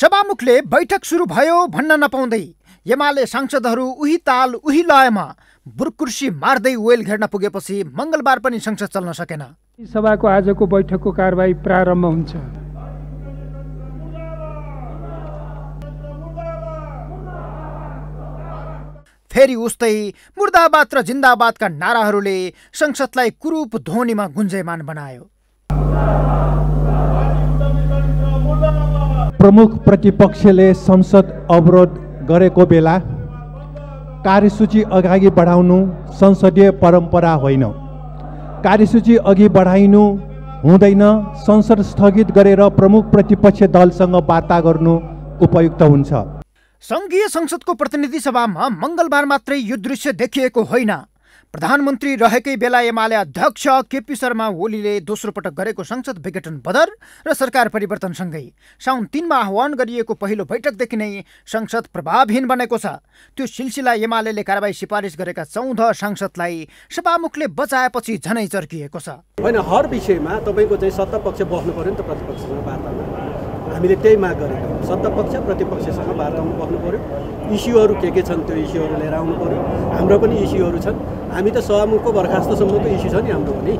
सभामुखले बैठक सुरु भयो भन्न नपाउँदै एमाले सांसदहरू उही ताल उही लयमा बुर्कुर्सी मार्दै वेल घेर्न पुगेपछि मङ्गलबार पनि संसद चल्न सकेन सभाको आजको बैठकको कारवाही प्रारम्भ हुन्छ फेरि उस्तै मुर्दाबाद र जिन्दाबादका नाराहरूले संसदलाई कुरूप ध्वनिमा गुन्जयमान बनायो प्रमुख प्रतिपक्षले संसद अवरोध गरेको बेला कार्यसूची अगाडि बढाउनु संसदीय परम्परा होइन कार्यसूची अघि बढाइनु हुँदैन संसद स्थगित गरेर प्रमुख प्रतिपक्ष दलसँग वार्ता गर्नु उपयुक्त हुन्छ सङ्घीय संसदको प्रतिनिधि सभामा मङ्गलबार मात्रै यो दृश्य देखिएको होइन प्रधानमन्त्री रहेकै बेला एमाले अध्यक्ष केपी शर्मा ओलीले दोस्रो पटक गरेको संसद विघटन बदर र सरकार परिवर्तनसँगै साउन तिनमा आह्वान गरिएको पहिलो बैठकदेखि नै संसद प्रभावहीन बनेको छ त्यो सिलसिला एमाले कारवाही सिफारिस गरेका चौध सांसदलाई सभामुखले बचाएपछि झनै चर्किएको छ होइन हर विषयमा तपाईँको चाहिँ सत्ता पक्ष बस्नु पर्यो नि त प्रतिपक्षसँग वार्तामा हामीले त्यही माग गरेको सत्तापक्ष प्रतिपक्षसँग वार्तामा बस्नु पऱ्यो इस्युहरू के के छन् त्यो इस्युहरू लिएर आउनु पऱ्यो हाम्रो पनि इस्युहरू छन् हामी त सभामुखको बर्खास्तसम्मको इस्यु छ नि हाम्रो भने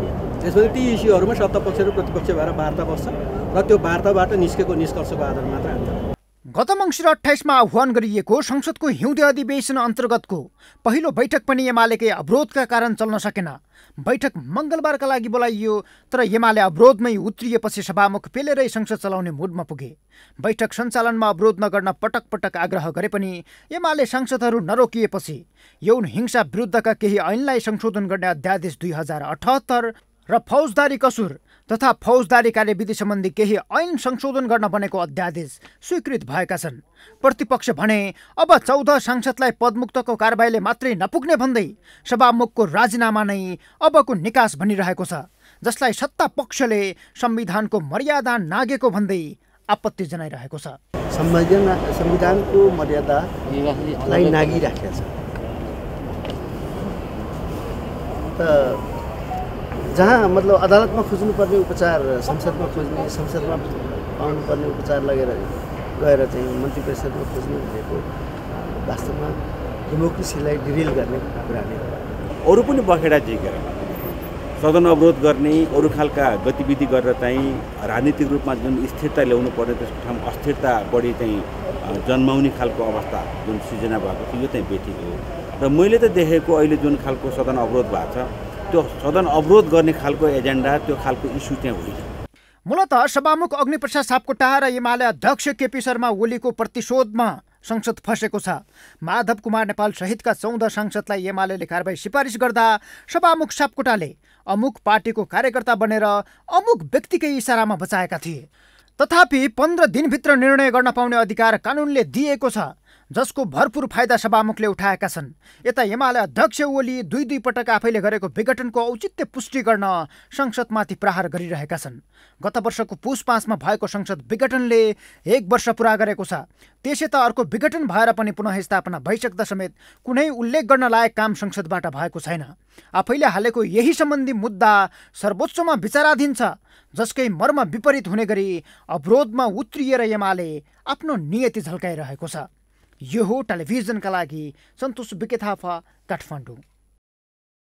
त्यसमा ती इस्युहरूमा सत्तापक्ष र प्रतिपक्ष भएर वार्ता बस्छ र त्यो वार्ताबाट निस्केको निष्कर्षको आधार मात्र हामी गत मङ्सिर अठाइसमा आह्वान गरिएको संसदको हिउँदे अधिवेशन अन्तर्गतको पहिलो बैठक पनि एमालेकै अवरोधका कारण चल्न सकेन बैठक मङ्गलबारका लागि बोलाइयो तर एमाले अवरोधमै उत्रिएपछि सभामुख पेलेरै संसद चलाउने मुडमा पुगे बैठक सञ्चालनमा अवरोध नगर्न पटक पटक आग्रह गरे पनि एमाले सांसदहरू नरोकिएपछि यौन हिंसा विरुद्धका केही ऐनलाई संशोधन गर्ने अध्यादेश दुई हजार अठहत्तर र फौजदारी कसुर तथा फौजदारी कार्यविधि सम्बन्धी केही ऐन संशोधन गर्न बनेको अध्यादेश स्वीकृत भएका छन् प्रतिपक्ष भने अब चौध सांसदलाई पदमुक्तको कारबाहीले मात्रै नपुग्ने भन्दै सभामुखको राजीनामा नै अबको निकास भनिरहेको छ जसलाई सत्ता पक्षले संविधानको मर्यादा नागेको भन्दै आपत्ति जनाइरहेको छ संविधानको छ त जहाँ मतलब अदालतमा खोज्नुपर्ने उपचार संसदमा खोज्ने संसदमा पाउनुपर्ने उपचार लगेर गएर चाहिँ मन्त्री परिषदमा खोज्ने भनेको वास्तवमा डेमोक्रेसीलाई डिरेल गर्ने कुराले अरू पनि बखेडा झिकेर सदन अवरोध गर्ने अरू खालका गतिविधि गरेर चाहिँ राजनीतिक रूपमा जुन स्थिरता ल्याउनु पर्ने त्यसको ठाउँमा अस्थिरता बढी चाहिँ जन्माउने खालको अवस्था जुन सृजना भएको थियो यो चाहिँ बेठिक हो र मैले त देखेको अहिले जुन खालको सदन अवरोध भएको छ त्यो सदन अवरोध गर्ने खालको एजेन्डा त्यो खालको इस्यु चाहिँ होइन मूलत सभामुख अग्निप्रसाद सापकोटा र एमाले अध्यक्ष केपी शर्मा ओलीको प्रतिशोधमा संसद फसेको छ माधव कुमार नेपाल सहितका चौध सांसदलाई एमाले कारवाही सिफारिस गर्दा सभामुख सापकोटाले अमुक पार्टीको कार्यकर्ता बनेर अमुक व्यक्तिकै इसारामा बचाएका थिए तथापि पन्ध्र दिनभित्र निर्णय गर्न पाउने अधिकार कानुनले दिएको छ जसको भरपूर फाइदा सभामुखले उठाएका छन् यता हिमालय अध्यक्ष ओली दुई दुई पटक आफैले गरेको विघटनको औचित्य पुष्टि गर्न संसदमाथि प्रहार गरिरहेका छन् गत वर्षको पुष पाँचमा भएको संसद विघटनले एक वर्ष पुरा गरेको छ त्यसै त अर्को विघटन भएर पनि पुनः स्थापना भइसक्दा समेत कुनै उल्लेख गर्न लायक काम संसदबाट भएको छैन आफैले हालेको यही सम्बन्धी मुद्दा सर्वोच्चमा विचाराधीन छ जसकै मर्म विपरीत हुने गरी अवरोधमा उत्रिएर एमाले आफ्नो नियति झल्काइरहेको छ यो हो टेलिभिजनका लागि सन्तोष विकेथाफा काठमाडौँ